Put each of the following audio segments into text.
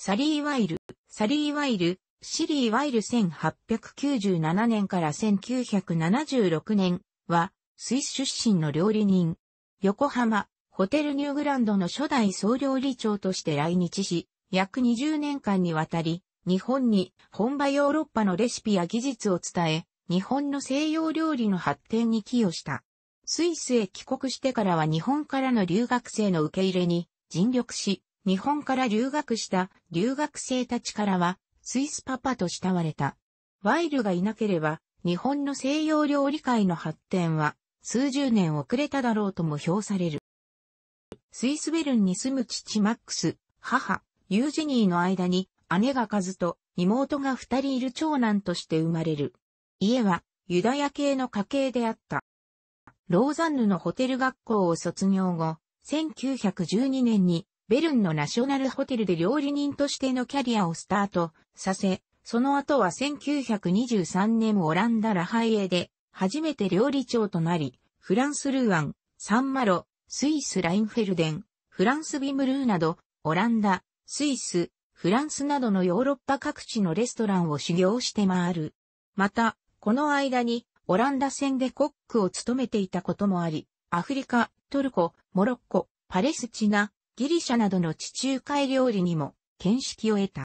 サリー・ワイル、サリー・ワイル、シリー・ワイル1897年から1976年は、スイス出身の料理人。横浜、ホテルニューグランドの初代総料理長として来日し、約20年間にわたり、日本に本場ヨーロッパのレシピや技術を伝え、日本の西洋料理の発展に寄与した。スイスへ帰国してからは日本からの留学生の受け入れに尽力し、日本から留学した留学生たちからは、スイスパパと慕われた。ワイルがいなければ、日本の西洋料理界の発展は、数十年遅れただろうとも評される。スイスベルンに住む父マックス、母、ユージニーの間に、姉がカズと妹が二人いる長男として生まれる。家はユダヤ系の家系であった。ローザンヌのホテル学校を卒業後、1912年にベルンのナショナルホテルで料理人としてのキャリアをスタートさせ、その後は1923年オランダラハイエで初めて料理長となり、フランスルーアン、サンマロ、スイスラインフェルデン、フランスビムルーなど、オランダ、スイス、フランスなどのヨーロッパ各地のレストランを修行して回る。また、この間にオランダ戦でコックを務めていたこともあり、アフリカ、トルコ、モロッコ、パレスチナ、ギリシャなどの地中海料理にも見識を得た。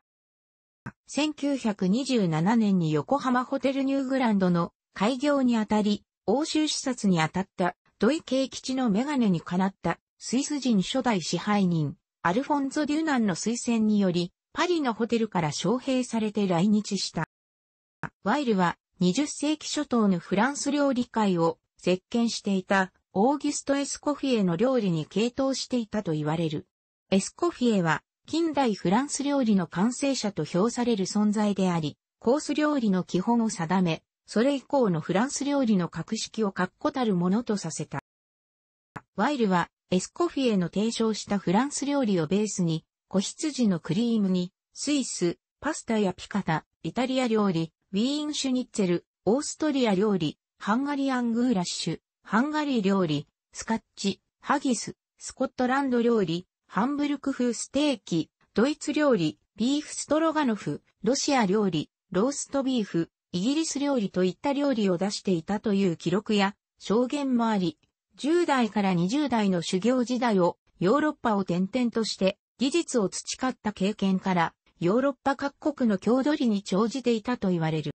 1927年に横浜ホテルニューグランドの開業にあたり、欧州視察にあたった土井慶吉のメガネにかなったスイス人初代支配人、アルフォンゾ・デュナンの推薦により、パリのホテルから招聘されて来日した。ワイルは20世紀初頭のフランス料理界を席巻していたオーギュスト・エスコフィエの料理に傾倒していたと言われる。エスコフィエは、近代フランス料理の完成者と評される存在であり、コース料理の基本を定め、それ以降のフランス料理の格式を確固たるものとさせた。ワイルは、エスコフィエの提唱したフランス料理をベースに、子羊のクリームに、スイス、パスタやピカタ、イタリア料理、ウィーンシュニッツェル、オーストリア料理、ハンガリアングーラッシュ、ハンガリー料理、スカッチ、ハギス、スコットランド料理、ハンブルク風ステーキ、ドイツ料理、ビーフストロガノフ、ロシア料理、ローストビーフ、イギリス料理といった料理を出していたという記録や証言もあり、10代から20代の修行時代をヨーロッパを転々として技術を培った経験からヨーロッパ各国の郷土理に長じていたと言われる。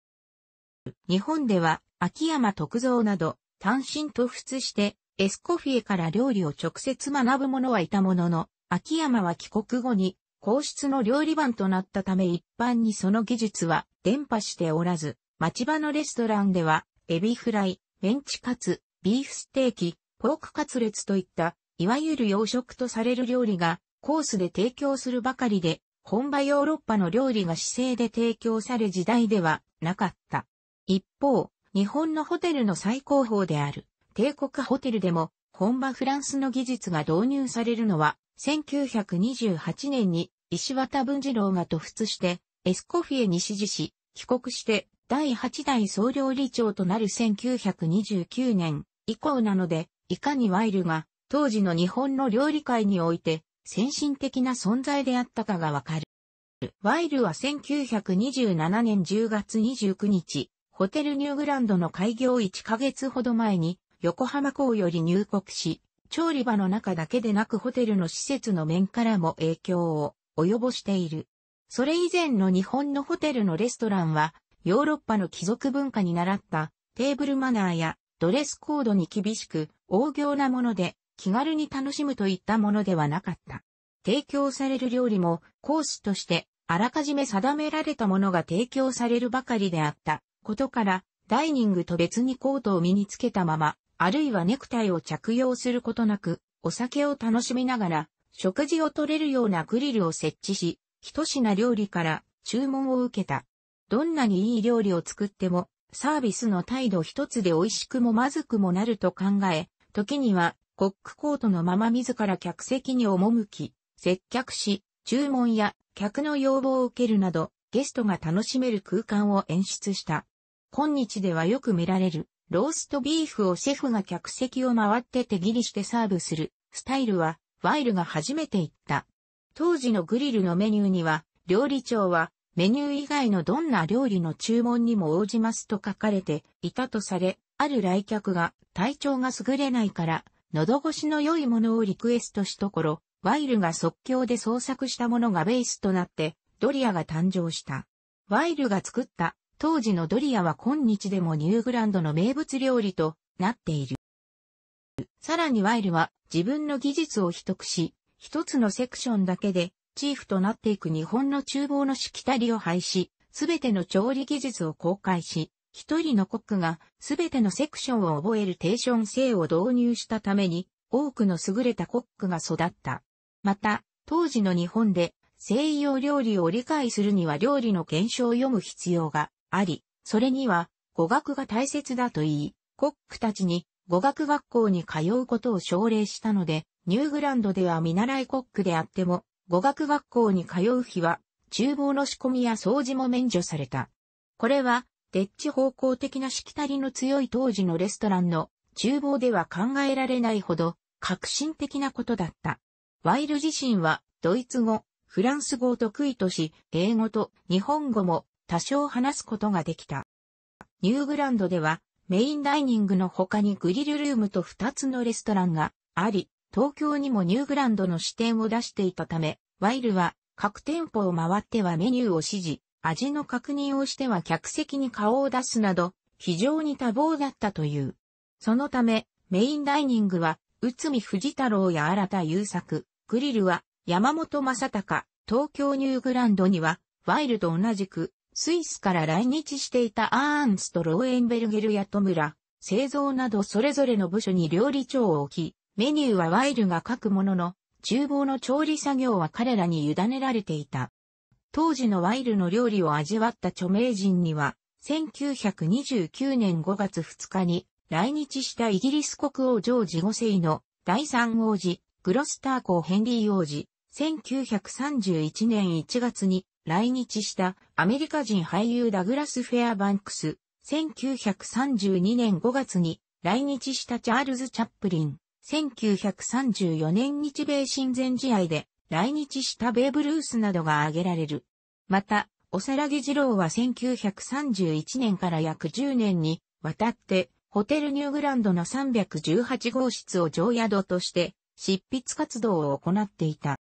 日本では秋山徳造など単身突出して、エスコフィエから料理を直接学ぶ者はいたものの、秋山は帰国後に、皇室の料理番となったため一般にその技術は伝播しておらず、町場のレストランでは、エビフライ、メンチカツ、ビーフステーキ、ポークカツレツといった、いわゆる洋食とされる料理が、コースで提供するばかりで、本場ヨーロッパの料理が姿勢で提供され時代ではなかった。一方、日本のホテルの最高峰である帝国ホテルでも本場フランスの技術が導入されるのは1928年に石渡文次郎が突出してエスコフィエに指示し帰国して第8代総料理長となる1929年以降なのでいかにワイルが当時の日本の料理界において先進的な存在であったかがわかる。ワイルは1927年10月29日、ホテルニューグランドの開業1ヶ月ほど前に、横浜港より入国し、調理場の中だけでなくホテルの施設の面からも影響を及ぼしている。それ以前の日本のホテルのレストランは、ヨーロッパの貴族文化に習ったテーブルマナーやドレスコードに厳しく、大行なもので、気軽に楽しむといったものではなかった。提供される料理もコースとしてあらかじめ定められたものが提供されるばかりであった。ことから、ダイニングと別にコートを身につけたまま、あるいはネクタイを着用することなく、お酒を楽しみながら、食事を取れるようなグリルを設置し、一品料理から注文を受けた。どんなにいい料理を作っても、サービスの態度一つで美味しくもまずくもなると考え、時には、コックコートのまま自ら客席に赴き、接客し、注文や客の要望を受けるなど、ゲストが楽しめる空間を演出した。今日ではよく見られる、ローストビーフをシェフが客席を回って手切りしてサーブする、スタイルは、ワイルが初めて言った。当時のグリルのメニューには、料理長は、メニュー以外のどんな料理の注文にも応じますと書かれていたとされ、ある来客が体調が優れないから、喉越しの良いものをリクエストしところ、ワイルが即興で創作したものがベースとなってドリアが誕生した。ワイルが作った当時のドリアは今日でもニューグランドの名物料理となっている。さらにワイルは自分の技術を取得し、一つのセクションだけでチーフとなっていく日本の厨房のしきたりを廃止、すべての調理技術を公開し、一人のコックがすべてのセクションを覚えるテーション性を導入したために、多くの優れたコックが育った。また、当時の日本で西洋料理を理解するには料理の検証を読む必要があり、それには語学が大切だと言い、コックたちに語学学校に通うことを奨励したので、ニューグランドでは見習いコックであっても、語学学校に通う日は、厨房の仕込みや掃除も免除された。これは、デッチ方向的なしきたりの強い当時のレストランの厨房では考えられないほど革新的なことだった。ワイル自身はドイツ語、フランス語を得意とし、英語と日本語も多少話すことができた。ニューグランドではメインダイニングの他にグリルルームと2つのレストランがあり、東京にもニューグランドの支店を出していたため、ワイルは各店舗を回ってはメニューを指示、味の確認をしては客席に顔を出すなど、非常に多忙だったという。そのため、メインダイニングは、内海藤太郎や新田優作、グリルは、山本正隆、東京ニューグランドには、ワイルと同じく、スイスから来日していたアーンスト・ローエンベルゲルやトムラ、製造などそれぞれの部署に料理長を置き、メニューはワイルが書くものの、厨房の調理作業は彼らに委ねられていた。当時のワイルの料理を味わった著名人には、1929年5月2日に来日したイギリス国王ジョージ5世の第3王子、グロスター公ヘンリー王子、1931年1月に来日したアメリカ人俳優ダグラス・フェアバンクス、1932年5月に来日したチャールズ・チャップリン、1934年日米親善試合で来日したベーブ・ルースなどが挙げられる。また、おさらぎ二郎は1931年から約10年にわたって、ホテルニューグランドの318号室を常宿として、執筆活動を行っていた。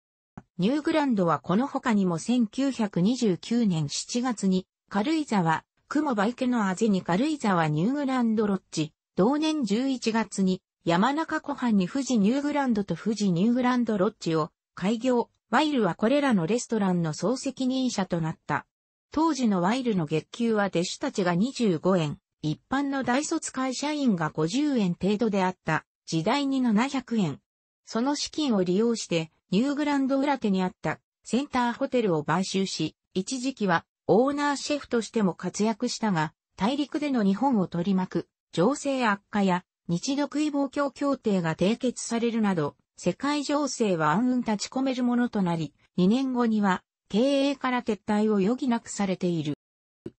ニューグランドはこの他にも1929年7月に、軽井沢、雲バイケのあぜに軽井沢ニューグランドロッジ、同年11月に、山中湖畔に富士ニューグランドと富士ニューグランドロッジを開業、ワイルはこれらのレストランの総責任者となった。当時のワイルの月給は弟子たちが25円、一般の大卒会社員が50円程度であった、時代に700円。その資金を利用して、ニューグランド裏手にあったセンターホテルを買収し、一時期はオーナーシェフとしても活躍したが、大陸での日本を取り巻く情勢悪化や日独位防共協定が締結されるなど、世界情勢は暗雲立ち込めるものとなり、2年後には経営から撤退を余儀なくされている。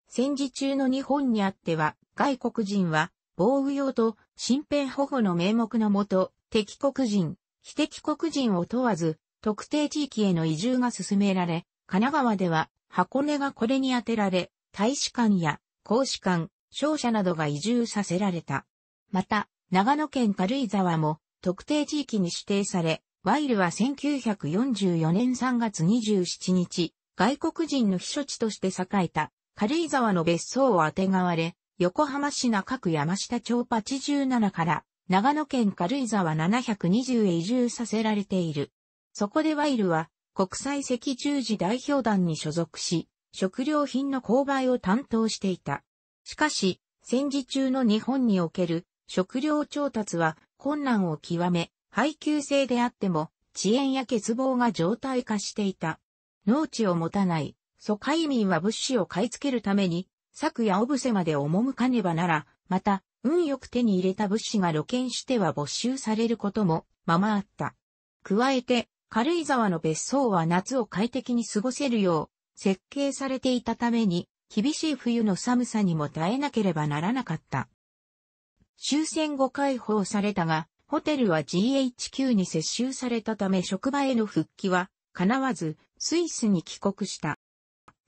戦時中の日本にあっては、外国人は防具用と身辺保護の名目のもと、敵国人、非敵国人を問わず、特定地域への移住が進められ、神奈川では箱根がこれに当てられ、大使館や公使館、商社などが移住させられた。また、長野県軽井沢も特定地域に指定され、ワイルは1944年3月27日、外国人の避暑地として栄えた軽井沢の別荘をあてがわれ、横浜市中区山下町八十七7から長野県軽井沢720へ移住させられている。そこでワイルは国際赤十字代表団に所属し、食料品の購買を担当していた。しかし、戦時中の日本における食料調達は困難を極め、配給制であっても遅延や欠乏が常態化していた。農地を持たない、疎開民は物資を買い付けるために、柵やおブせまで赴かねばなら、また、運よく手に入れた物資が露見しては没収されることも、ままあった。加えて、軽井沢の別荘は夏を快適に過ごせるよう、設計されていたために、厳しい冬の寒さにも耐えなければならなかった。終戦後解放されたが、ホテルは GHQ に接収されたため職場への復帰は、叶わず、スイスに帰国した。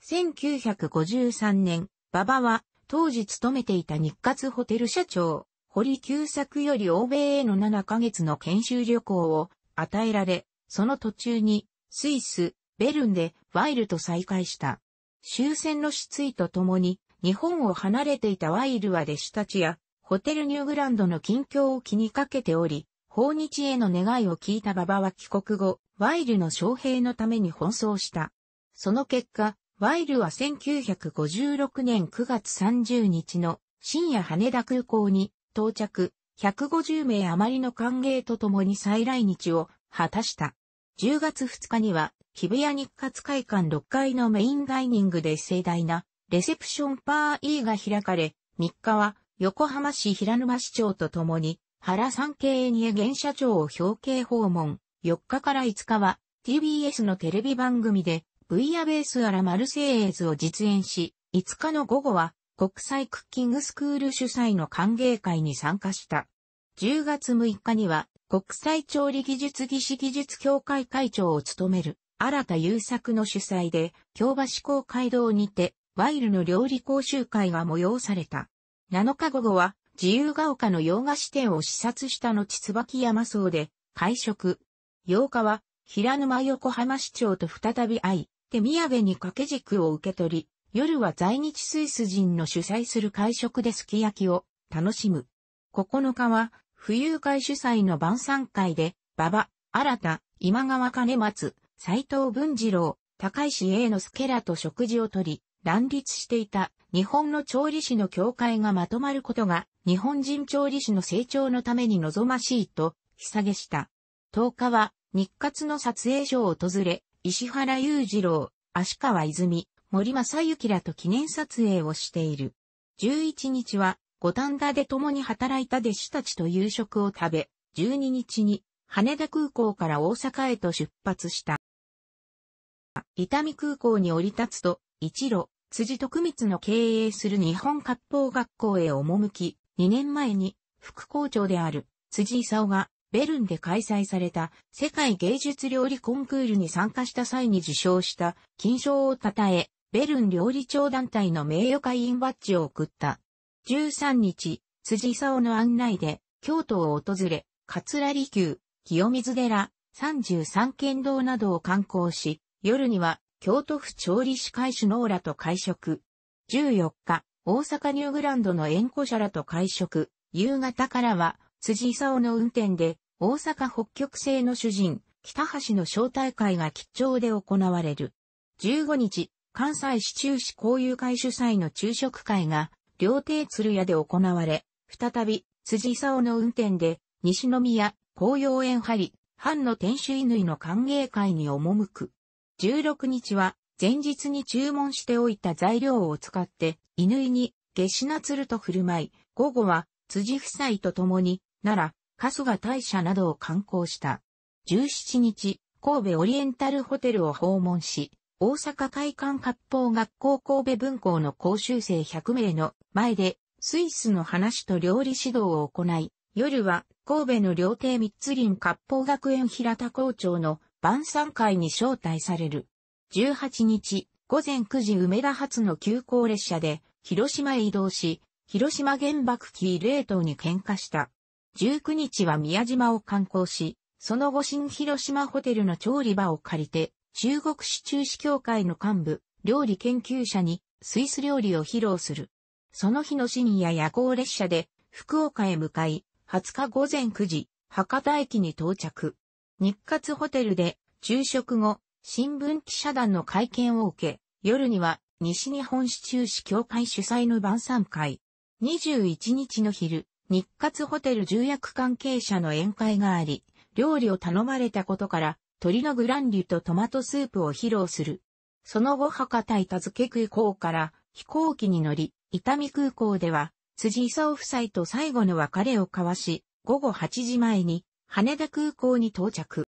1953年、馬場は当時勤めていた日活ホテル社長、堀久作より欧米への7ヶ月の研修旅行を与えられ、その途中にスイス、ベルンでワイルと再会した。終戦の失意とともに日本を離れていたワイルは弟子たちやホテルニューグランドの近況を気にかけており、訪日への願いを聞いた馬場は帰国後、ワイルの将兵のために奔走した。その結果、ワイルは1956年9月30日の深夜羽田空港に到着、150名余りの歓迎とともに再来日を果たした。10月2日には日比谷日活会館6階のメインダイニングで盛大なレセプションパー E が開かれ、3日は横浜市平沼市長とともに原産経に現社長を表敬訪問、4日から5日は TBS のテレビ番組でウィアベースアラマルセイエーズを実演し、5日の午後は国際クッキングスクール主催の歓迎会に参加した。10月6日には国際調理技術技師技術協会会長を務める新田優作の主催で京橋公会堂にてワイルの料理講習会が催された。7日午後は自由が丘の洋菓子店を視察した後椿山荘で会食。8日は平沼横浜市長と再び会い、って宮部に掛け軸を受け取り、夜は在日スイス人の主催する会食ですき焼きを楽しむ。9日は、浮遊会主催の晩餐会で、馬場、新田、今川兼松、斎藤文次郎、高石英之助らと食事をとり、乱立していた日本の調理師の協会がまとまることが、日本人調理師の成長のために望ましいと、ひさげした。10日は、日活の撮影所を訪れ、石原裕次郎、足川泉、森正幸らと記念撮影をしている。11日は、五反田で共に働いた弟子たちと夕食を食べ、12日に羽田空港から大阪へと出発した。伊丹空港に降り立つと、一路、辻徳光の経営する日本割烹学校へ赴き、2年前に副校長である辻勲がベルンで開催された世界芸術料理コンクールに参加した際に受賞した金賞を称え、ベルン料理長団体の名誉会員バッジを送った。13日、辻沢の案内で京都を訪れ、桂離宮、清水寺、33県道などを観光し、夜には京都府調理師会首脳らと会食。14日、大阪ニューグランドの縁故者らと会食。夕方からは辻勲の運転で、大阪北極星の主人、北橋の招待会が吉兆で行われる。15日、関西市中市交友会主催の昼食会が、料亭鶴屋で行われ、再び、辻勲の運転で、西宮、紅葉園張、り、藩の天守犬の歓迎会に赴く。16日は、前日に注文しておいた材料を使って、犬に、下品鶴と振る舞い、午後は、辻夫妻と共に、奈良、春日大社などを観光した。17日、神戸オリエンタルホテルを訪問し、大阪会館割烹学校神戸分校の講習生100名の前で、スイスの話と料理指導を行い、夜は神戸の料亭三つ林割烹学園平田校長の晩餐会に招待される。18日、午前9時梅田発の急行列車で広島へ移動し、広島原爆機レートに喧嘩した。19日は宮島を観光し、その後新広島ホテルの調理場を借りて、中国市中市協会の幹部、料理研究者にスイス料理を披露する。その日の深夜夜行列車で福岡へ向かい、20日午前9時、博多駅に到着。日活ホテルで昼食後、新聞記者団の会見を受け、夜には西日本市中市協会主催の晩餐会。21日の昼、日活ホテル重役関係者の宴会があり、料理を頼まれたことから、鶏のグランリュとトマトスープを披露する。その後博多板付空港から飛行機に乗り、伊丹空港では、辻磯夫妻と最後の別れを交わし、午後8時前に羽田空港に到着。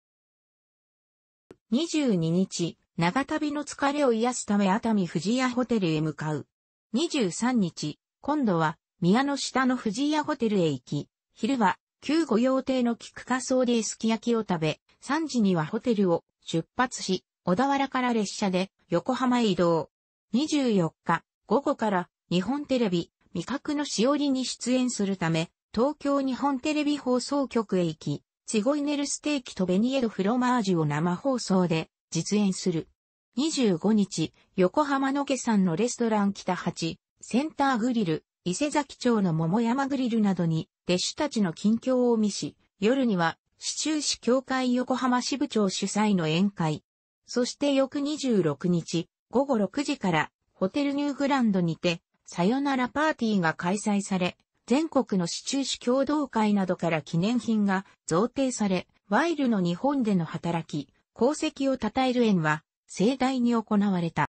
22日、長旅の疲れを癒すため熱海富士屋ホテルへ向かう。23日、今度は宮の下の藤屋ホテルへ行き、昼は、旧御用邸の菊花荘ですき焼きを食べ、3時にはホテルを出発し、小田原から列車で横浜へ移動。24日、午後から日本テレビ、味覚のしおりに出演するため、東京日本テレビ放送局へ行き、チゴイネルステーキとベニエドフロマージュを生放送で実演する。25日、横浜の家さんのレストラン北八、センターグリル、伊勢崎町の桃山グリルなどに、弟子たちの近況を見し、夜には、市中市協会横浜支部長主催の宴会。そして翌26日、午後6時から、ホテルニューグランドにて、さよならパーティーが開催され、全国の市中市協同会などから記念品が贈呈され、ワイルの日本での働き、功績を称える宴は、盛大に行われた。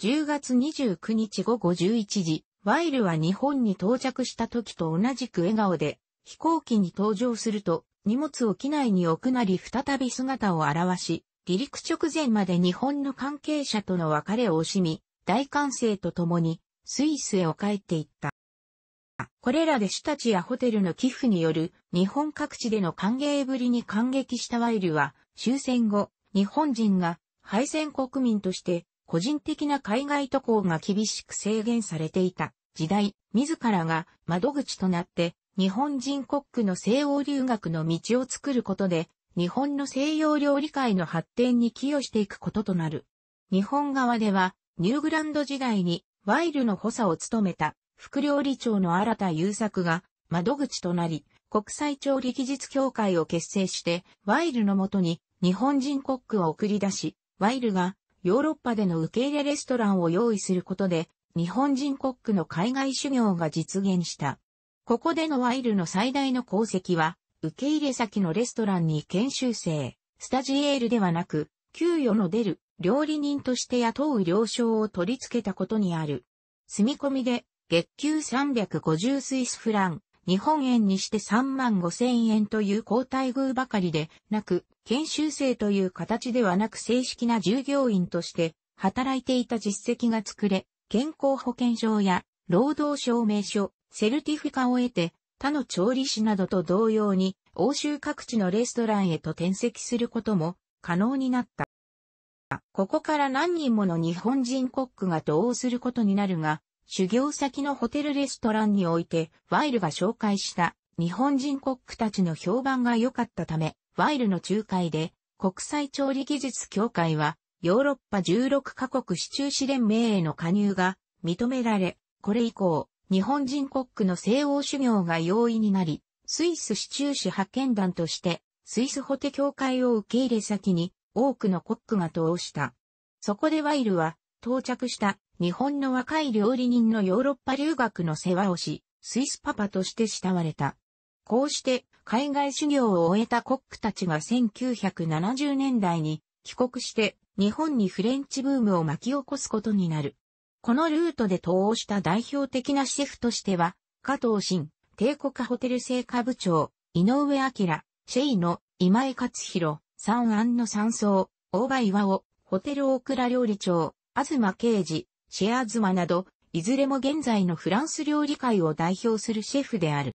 10月29日午後11時、ワイルは日本に到着した時と同じく笑顔で、飛行機に搭乗すると、荷物を機内に置くなり再び姿を現し、離陸直前まで日本の関係者との別れを惜しみ、大歓声と共に、スイスへを帰っていった。これらで主たちやホテルの寄付による日本各地での歓迎ぶりに感激したワイルは終戦後、日本人が敗戦国民として個人的な海外渡航が厳しく制限されていた時代、自らが窓口となって日本人国区の西欧留学の道を作ることで、日本の西洋料理界の発展に寄与していくこととなる。日本側では、ニューグランド時代にワイルの補佐を務めた副料理長の新田優作が窓口となり、国際調理技術協会を結成して、ワイルのもとに日本人国区を送り出し、ワイルがヨーロッパでの受け入れレストランを用意することで、日本人コックの海外修行が実現した。ここでのワイルの最大の功績は、受け入れ先のレストランに研修生、スタジエールではなく、給与の出る料理人として雇う了承を取り付けたことにある。住み込みで月給350スイスフラン、日本円にして3万5千円という高待遇ばかりでなく、研修生という形ではなく正式な従業員として働いていた実績が作れ、健康保険証や労働証明書、セルティフィカを得て、他の調理師などと同様に、欧州各地のレストランへと転籍することも可能になった。ここから何人もの日本人コックが同応することになるが、修行先のホテルレストランにおいて、ワイルが紹介した日本人コックたちの評判が良かったため、ワイルの仲介で、国際調理技術協会は、ヨーロッパ16カ国市中市連盟への加入が認められ、これ以降、日本人コックの西欧修行が容易になり、スイス市中市派遣団として、スイスホテ協会を受け入れ先に多くのコックが通した。そこでワイルは、到着した日本の若い料理人のヨーロッパ留学の世話をし、スイスパパとして慕われた。こうして海外修行を終えたコックたちが1970年代に帰国して日本にフレンチブームを巻き起こすことになる。このルートで投応した代表的なシェフとしては、加藤新、帝国ホテル製下部長、井上明、シェイの今井勝弘、三安の三層、大場岩尾、ホテル大倉料理長、東慶治、シェアズマなど、いずれも現在のフランス料理界を代表するシェフである。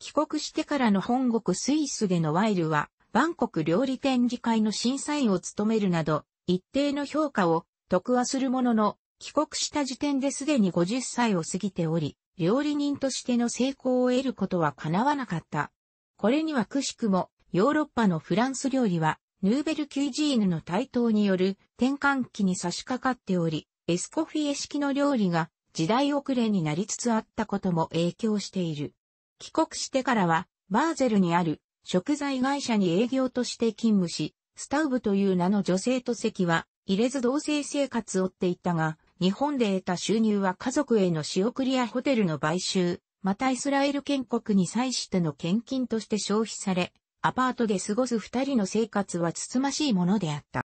帰国してからの本国スイスでのワイルは、バンコク料理展示会の審査員を務めるなど、一定の評価を得はするものの、帰国した時点ですでに50歳を過ぎており、料理人としての成功を得ることは叶わなかった。これにはくしくも、ヨーロッパのフランス料理は、ヌーベル・キュージーヌの台頭による転換期に差し掛かっており、エスコフィエ式の料理が時代遅れになりつつあったことも影響している。帰国してからは、バーゼルにある食材会社に営業として勤務し、スタウブという名の女性と席は入れず同性生活を追っていたが、日本で得た収入は家族への仕送りやホテルの買収、またイスラエル建国に際しての献金として消費され、アパートで過ごす二人の生活はつつましいものであった。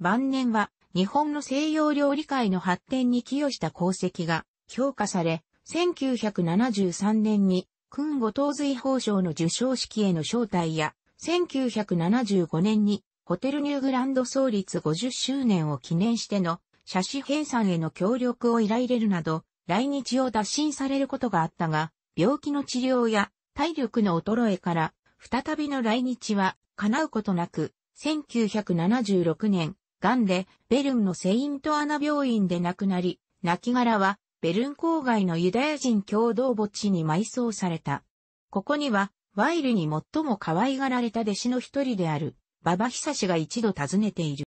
晩年は日本の西洋料理界の発展に寄与した功績が評価され、1973年に、勲後東髄法賞の受賞式への招待や、1975年に、ホテルニューグランド創立50周年を記念しての、写真編纂への協力を依頼入れるなど、来日を打診されることがあったが、病気の治療や体力の衰えから、再びの来日は叶うことなく、1976年、癌でベルンのセイントアナ病院で亡くなり、亡骸はベルン郊外のユダヤ人共同墓地に埋葬された。ここには、ワイルに最も可愛がられた弟子の一人である、ババヒサシが一度訪ねている。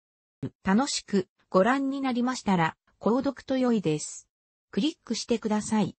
楽しくご覧になりましたら、購読と良いです。クリックしてください。